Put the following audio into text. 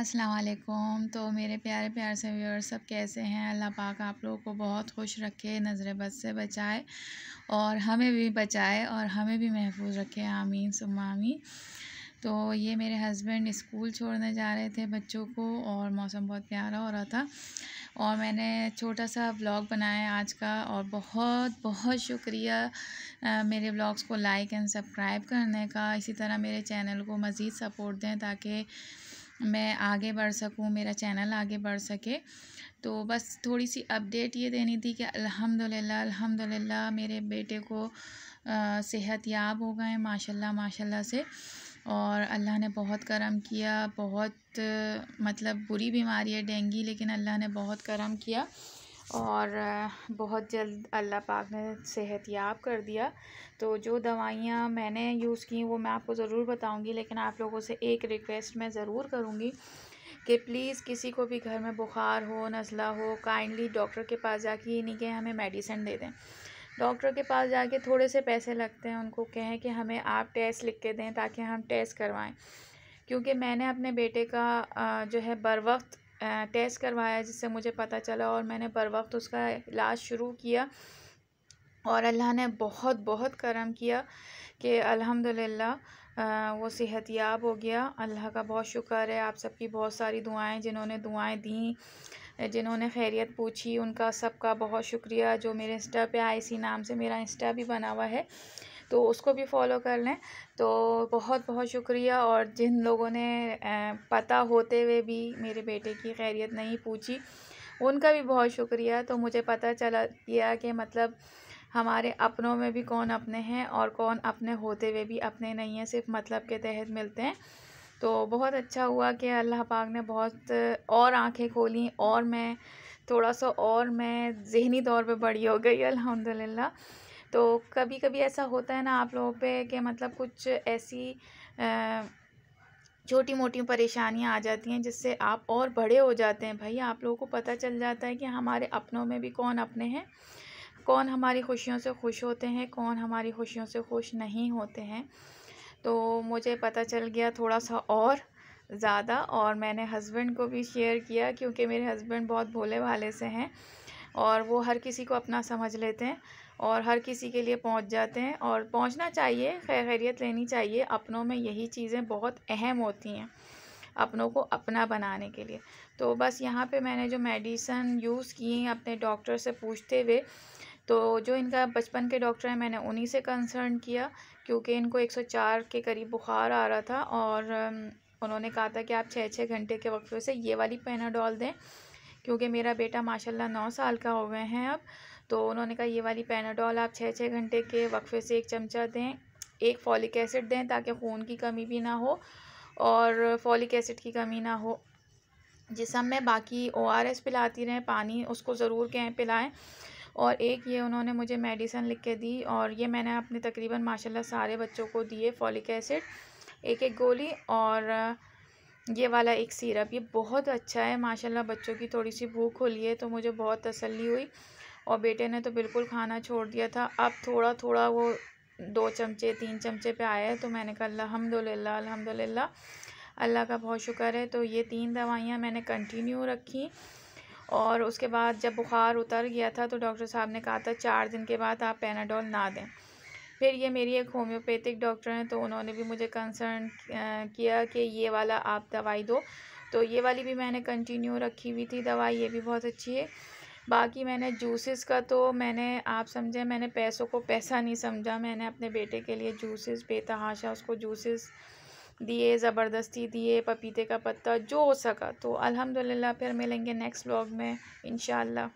असलकुम तो मेरे प्यारे प्यार से व्यवर्स सब कैसे हैं अल्लाह पाक आप लोगों को बहुत खुश रखे नज़र बद से बचाए और हमें भी बचाए और हमें भी महफूज रखे आमीन सुमामी तो ये मेरे हस्बैंड स्कूल छोड़ने जा रहे थे बच्चों को और मौसम बहुत प्यारा हो रहा था और मैंने छोटा सा व्लॉग बनाया आज का और बहुत बहुत शुक्रिया मेरे व्लॉग्स को लाइक एंड सब्सक्राइब करने का इसी तरह मेरे चैनल को मज़ीद सपोर्ट दें ताकि मैं आगे बढ़ सकूँ मेरा चैनल आगे बढ़ सके तो बस थोड़ी सी अपडेट ये देनी थी कि अल्हम्दुलिल्लाह अल्हम्दुलिल्लाह मेरे बेटे को सेहत याब हो गए माशाल्लाह माशाल्लाह से और अल्लाह ने बहुत करम किया बहुत मतलब बुरी बीमारी है डेंगू लेकिन अल्लाह ने बहुत करम किया और बहुत जल्द अल्लाह पाक ने सेहत याब कर दिया तो जो दवाइयाँ मैंने यूज़ की वो मैं आपको ज़रूर बताऊँगी लेकिन आप लोगों से एक रिक्वेस्ट मैं ज़रूर करूँगी कि प्लीज़ किसी को भी घर में बुखार हो नज़ला हो काइंडली डॉक्टर के पास जाके ये नहीं कि हमें मेडिसिन दे दें डॉक्टर के पास जाके थोड़े से पैसे लगते हैं उनको कहें कि हमें आप टेस्ट लिख के दें ताकि हम टेस्ट करवाएं क्योंकि मैंने अपने बेटे का जो है बर वक्त टेस्ट करवाया जिससे मुझे पता चला और मैंने बर वक्त उसका इलाज शुरू किया और अल्लाह ने बहुत बहुत करम किया कि अल्हम्दुलिल्लाह वो सेहत याब हो गया अल्लाह का बहुत शुक्र है आप सबकी बहुत सारी दुआएं जिन्होंने दुआएं दी जिन्होंने खैरियत पूछी उनका सबका बहुत शुक्रिया जो मेरे इंस्टा पे इसी नाम से मेरा इंस्टा भी बना हुआ है तो उसको भी फॉलो कर लें तो बहुत बहुत शुक्रिया और जिन लोगों ने पता होते हुए भी मेरे बेटे की खैरियत नहीं पूछी उनका भी बहुत शुक्रिया तो मुझे पता चला गया कि मतलब हमारे अपनों में भी कौन अपने हैं और कौन अपने होते हुए भी अपने नहीं हैं सिर्फ मतलब के तहत मिलते हैं तो बहुत अच्छा हुआ कि अल्लाह पाक ने बहुत और आंखें खोली और मैं थोड़ा सा और मैं जहनी तौर पे बड़ी हो गई अल्हम्दुलिल्लाह तो कभी कभी ऐसा होता है ना आप लोगों पे कि मतलब कुछ ऐसी छोटी मोटी परेशानियां आ जाती हैं जिससे आप और बड़े हो जाते हैं भाई आप लोगों को पता चल जाता है कि हमारे अपनों में भी कौन अपने हैं कौन हमारी खुशियों से खुश होते हैं कौन हमारी खुशियों से खुश नहीं होते हैं तो मुझे पता चल गया थोड़ा सा और ज़्यादा और मैंने हस्बैंड को भी शेयर किया क्योंकि मेरे हस्बैंड बहुत भोले भाले से हैं और वो हर किसी को अपना समझ लेते हैं और हर किसी के लिए पहुंच जाते हैं और पहुंचना चाहिए खैर खैरियत लेनी चाहिए अपनों में यही चीज़ें बहुत अहम होती हैं अपनों को अपना बनाने के लिए तो बस यहाँ पे मैंने जो मेडिसन यूज़ की अपने डॉक्टर से पूछते हुए तो जो इनका बचपन के डॉक्टर हैं मैंने उन्हीं से कंसर्न किया क्योंकि इनको 104 के करीब बुखार आ रहा था और उन्होंने कहा था कि आप छः छः घंटे के वक्फे से ये वाली पेनाडॉल दें क्योंकि मेरा बेटा माशाल्लाह नौ साल का हो गए हैं अब तो उन्होंने कहा ये वाली पेनाडोल आप छः छः घंटे के वक्फे से एक चमचा दें एक फॉलिक एसिड दें ताकि खून की कमी भी ना हो और फॉलिक एसिड की कमी ना हो जिसम में बाकी ओ आर एस पिलाती रहें पानी उसको ज़रूर कहें पिलाएँ और एक ये उन्होंने मुझे मेडिसन लिख के दी और ये मैंने अपने तकरीबन माशाल्लाह सारे बच्चों को दिए फॉलिक एसिड एक एक गोली और ये वाला एक सिरप ये बहुत अच्छा है माशाल्लाह बच्चों की थोड़ी सी भूख खुली है तो मुझे बहुत तसल्ली हुई और बेटे ने तो बिल्कुल खाना छोड़ दिया था अब थोड़ा थोड़ा वो दो चमचे तीन चमचे पे आया है तो मैंने कहा अलहमदिल्ला अलहमदिल्ला अल्लाह का बहुत शुक्र है तो ये तीन दवाइयाँ मैंने कंटिन्यू रखी और उसके बाद जब बुखार उतर गया था तो डॉक्टर साहब ने कहा था चार दिन के बाद आप पेनाडोल ना दें फिर ये मेरी एक होम्योपैथिक डॉक्टर हैं तो उन्होंने भी मुझे कंसर्न किया कि ये वाला आप दवाई दो तो ये वाली भी मैंने कंटिन्यू रखी हुई थी दवाई ये भी बहुत अच्छी है बाकी मैंने जूसेस का तो मैंने आप समझे मैंने पैसों को पैसा नहीं समझा मैंने अपने बेटे के लिए जूसेस बेतहाशा उसको जूसेस दिए ज़बरदस्ती दिए पपीते का पत्ता जो हो सका तो अल्हम्दुलिल्लाह फिर मिलेंगे नेक्स्ट ब्लॉग में इनशाला